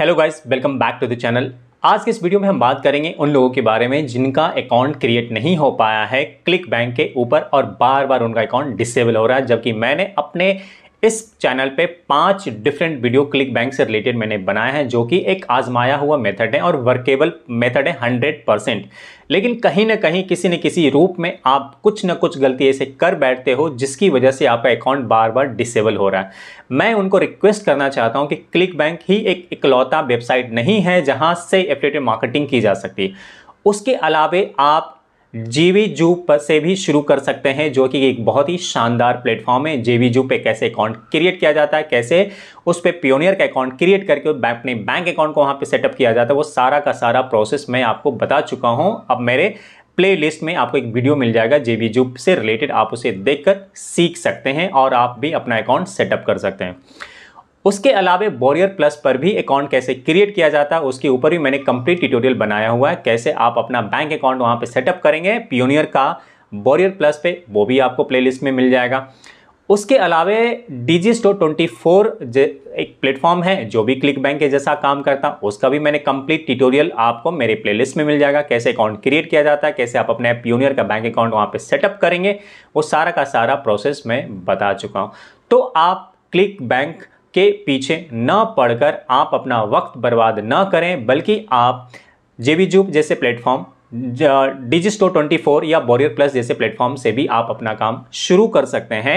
hello guys welcome back to the channel आज के इस वीडियो में हम बात करेंगे उन लोगों के बारे में जिनका अकाउंट क्रिएट नहीं हो पाया है क्लिक बैंक के ऊपर और बार बार उनका अकाउंट डिसेबल हो रहा है जबकि मैंने अपने इस चैनल पे पांच डिफरेंट वीडियो क्लिक बैंक से रिलेटेड मैंने बनाए हैं जो कि एक आजमाया हुआ मेथड है और वर्केबल मेथड है हंड्रेड परसेंट लेकिन कहीं ना कहीं किसी न किसी रूप में आप कुछ ना कुछ गलती ऐसे कर बैठते हो जिसकी वजह से आपका अकाउंट बार बार डिसेबल हो रहा है मैं उनको रिक्वेस्ट करना चाहता हूँ कि क्लिक बैंक ही एक इकलौता वेबसाइट नहीं है जहाँ से एफिलेटेड मार्केटिंग की जा सकती उसके अलावे आप जीवी जू पर से भी शुरू कर सकते हैं जो कि एक बहुत ही शानदार प्लेटफॉर्म है जीवी जू पे कैसे अकाउंट क्रिएट किया जाता है कैसे उस पर प्योनियर का अकाउंट क्रिएट करके अपने बैंक अकाउंट को वहाँ पे सेटअप किया जाता है वो सारा का सारा प्रोसेस मैं आपको बता चुका हूँ अब मेरे प्ले लिस्ट में आपको एक वीडियो मिल जाएगा जेबी जू से रिलेटेड आप उसे देख सीख सकते हैं और आप भी अपना अकाउंट सेटअप कर सकते हैं उसके अलावे बोरियर प्लस पर भी अकाउंट कैसे क्रिएट किया जाता है उसके ऊपर भी मैंने कंप्लीट ट्यूटोरियल बनाया हुआ है कैसे आप अपना बैंक अकाउंट वहाँ पे सेटअप करेंगे पियोनियर का बोरियर प्लस पे वो भी आपको प्लेलिस्ट में मिल जाएगा उसके अलावे डी स्टोर ट्वेंटी फोर एक प्लेटफॉर्म है जो भी क्लिक बैंक के जैसा काम करता उसका भी मैंने कंप्लीट ट्यूटोरियल आपको मेरे प्लेलिस्ट में मिल जाएगा कैसे अकाउंट क्रिएट किया जाता है कैसे आप अपने प्योनियर का बैंक अकाउंट वहाँ पर सेटअप करेंगे वो सारा का सारा प्रोसेस मैं बता चुका हूँ तो आप क्लिक बैंक के पीछे न पढ़कर आप अपना वक्त बर्बाद न करें बल्कि आप जेबी जूब जैसे प्लेटफॉर्म डिजिस्टो 24 या बॉरियर प्लस जैसे प्लेटफॉर्म से भी आप अपना काम शुरू कर सकते हैं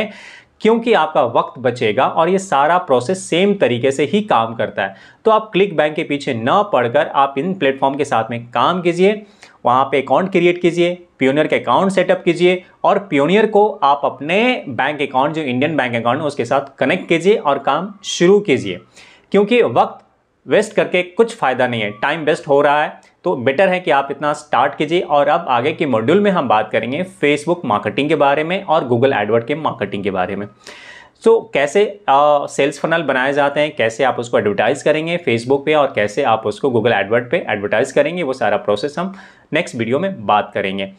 क्योंकि आपका वक्त बचेगा और ये सारा प्रोसेस सेम तरीके से ही काम करता है तो आप क्लिक बैंक के पीछे न पढ़कर आप इन प्लेटफॉर्म के साथ में काम कीजिए वहाँ पे अकाउंट क्रिएट कीजिए प्योनियर के अकाउंट सेटअप कीजिए और प्योनियर को आप अपने बैंक अकाउंट जो इंडियन बैंक अकाउंट है उसके साथ कनेक्ट कीजिए और काम शुरू कीजिए क्योंकि वक्त वेस्ट करके कुछ फ़ायदा नहीं है टाइम वेस्ट हो रहा है तो बेटर है कि आप इतना स्टार्ट कीजिए और अब आगे के मॉड्यूल में हम बात करेंगे फेसबुक मार्केटिंग के बारे में और गूगल एडवर्ड के मार्केटिंग के बारे में सो so, कैसे सेल्स फनल बनाए जाते हैं कैसे आप उसको एडवर्टाइज़ करेंगे फेसबुक पे और कैसे आप उसको गूगल एडवर्ट पे एडवर्टाइज़ करेंगे वो सारा प्रोसेस हम नेक्स्ट वीडियो में बात करेंगे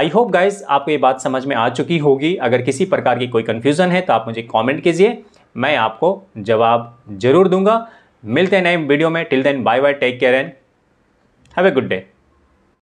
आई होप गाइज आपको ये बात समझ में आ चुकी होगी अगर किसी प्रकार की कोई कन्फ्यूज़न है तो आप मुझे कॉमेंट कीजिए मैं आपको जवाब जरूर दूंगा मिलते हैं नए वीडियो में till then bye bye take care and have a good day